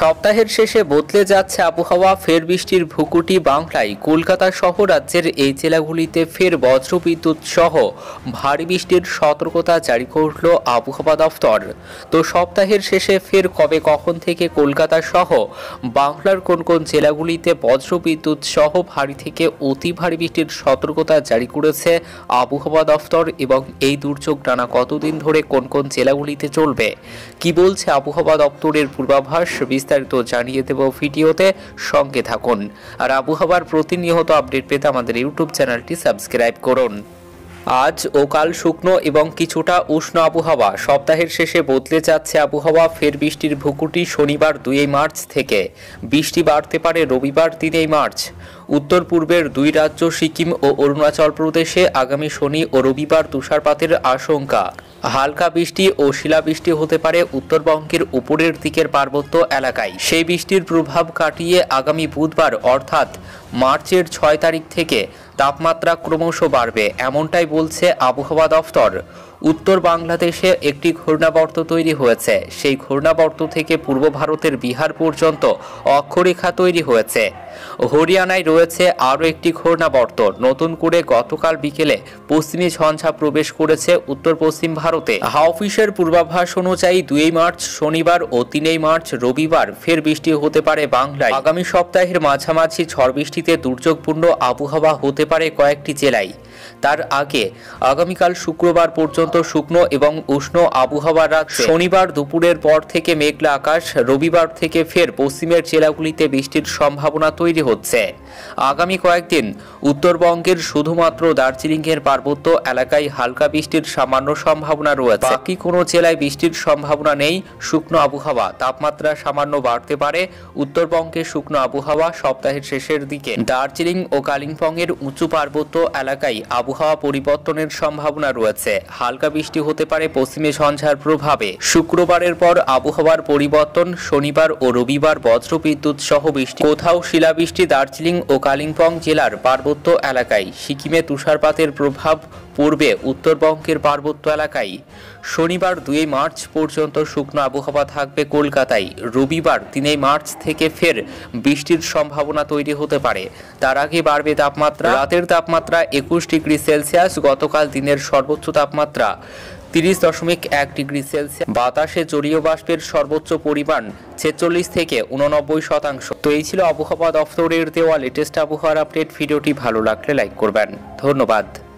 সপ্তাহের শেষে বদলে যাচ্ছে আবহাওয়া ফের বৃষ্টির ভুকুটি বাংলায় কলকাতা সহ রাজ্যের এই জেলাগুলিতে ফের বজ্রবিদ্যুৎ সহ ভারী বৃষ্টির সতর্কতা জারি করল আবহাওয়া দফতর তো সপ্তাহের শেষে ফের কবে কখন থেকে কলকাতা সহ বাংলার কোন কোন জেলাগুলিতে বজ্রবিদ্যুৎ সহ ভারী থেকে অতি ভারী বৃষ্টির সতর্কতা জারি করেছে আবহাওয়া দফতর এবং এই দুর্যোগ টানা কতদিন ধরে কোন কোন জেলাগুলিতে চলবে কি বলছে আবহাওয়া দপ্তরের পূর্বাভাস বিস্তারিত বিস্তারিত জানিয়ে দেব ভিডিওতে সঙ্গে থাকুন আর আবহাওয়ার প্রতিনিয়ত আপডেট পেতে আমাদের ইউটিউব চ্যানেলটি সাবস্ক্রাইব করুন আজ ও কাল শুকনো এবং কিছুটা উষ্ণ আবহাওয়া সপ্তাহের শেষে বদলে যাচ্ছে আবহাওয়া ফের বৃষ্টির ভুকুটি শনিবার দুই মার্চ থেকে বৃষ্টি বাড়তে পারে রবিবার তিনই মার্চ উত্তর পূর্বের দুই রাজ্য সিকিম ও অরুণাচল প্রদেশে আগামী শনি ও রবিবার তুষারপাতের আশঙ্কা হালকা বৃষ্টি ও শিলাবৃষ্টি হতে পারে উত্তরবঙ্গের উপরের দিকের পার্বত্য এলাকায় সেই বৃষ্টির প্রভাব কাটিয়ে আগামী বুধবার অর্থাৎ মার্চের ছয় তারিখ থেকে তাপমাত্রা ক্রমশ বাড়বে এমনটাই বলছে আবহাওয়া দফতর উত্তর বাংলাদেশে একটি ঘূর্ণাবর্ত তৈরি হয়েছে সেই ঘূর্ণাবর্ত থেকে পূর্ব ভারতের বিহার পর্যন্ত অক্ষরেখা তৈরি হয়েছে হরিয়ানায় রয়েছে আরও একটি ঘূর্ণাবর্ত নতুন করে গতকাল বিকেলে পশ্চিমী ঝঞ্ঝা প্রবেশ করেছে উত্তর পশ্চিম ভারতে হাওফিসের পূর্বাভাস অনুযায়ী দুই মার্চ শনিবার ও তিনই মার্চ রবিবার ফের বৃষ্টি হতে পারে বাংলায় আগামী সপ্তাহের মাঝামাঝি ঝড় বৃষ্টিতে দুর্যোগপূর্ণ আবহাওয়া হতে পারে কয়েকটি জেলায় তার আগে আগামীকাল শুক্রবার পর্যন্ত শুকনো এবং উষ্ণ আবহাওয়া রাখছে শনিবার দুপুরের পর থেকে মেঘলা আকাশ রবিবার থেকে ফের পশ্চিমের জেলাগুলিতে বৃষ্টির সম্ভাবনা তৈরি হচ্ছে আগামী কয়েকদিন উত্তরবঙ্গের শুধুমাত্র দার্জিলিংয়ের পার্বত্য এলাকায় হালকা বৃষ্টির সামান্য সম্ভাবনা রয়েছে বাকি কোনো জেলায় বৃষ্টির সম্ভাবনা নেই শুকনো আবহাওয়া তাপমাত্রা সামান্য বাড়তে পারে উত্তরবঙ্গে শুকনো আবহাওয়া সপ্তাহের শেষের দিকে দার্জিলিং ও কালিম্পংয়ের উঁচু পার্বত্য এলাকায় আবহাওয়া আবহাওয়া পরিবর্তনের সম্ভাবনা রয়েছে হালকা বৃষ্টি হতে পারে পশ্চিমে ঝঞ্ঝার প্রভাবে শুক্রবারের পর আবহাওয়ার পরিবর্তন শনিবার ও রবিবার বজ্রবিদ্যুৎ সহ বৃষ্টি কোথাও শিলাবৃষ্টি দার্জিলিং ও কালিম্পং জেলার পার্বত্য এলাকায় সিকিমে তুষারপাতের প্রভাব পূর্বে উত্তরবঙ্গের পার্বত্য এলাকায় শনিবার দুই মার্চ পর্যন্ত শুকনো আবহাওয়া থাকবে কলকাতায় রবিবার তিনই মার্চ থেকে ফের বৃষ্টির সম্ভাবনা তৈরি হতে পারে তার আগে বাড়বে তাপমাত্রা রাতের তাপমাত্রা একুশ ডিগ্রি সেলসিয়াস গতকাল দিনের সর্বোচ্চ তাপমাত্রা তিরিশ দশমিক এক ডিগ্রি সেলসিয়াস বাতাসে জলীয় বাষ্পের সর্বোচ্চ পরিমাণ ছেচল্লিশ থেকে উননব্বই শতাংশ তো এই ছিল আবহাওয়া দফতরের দেওয়া লেটেস্ট আবহাওয়ার আপডেট ভিডিওটি ভালো লাগলে লাইক করবেন ধন্যবাদ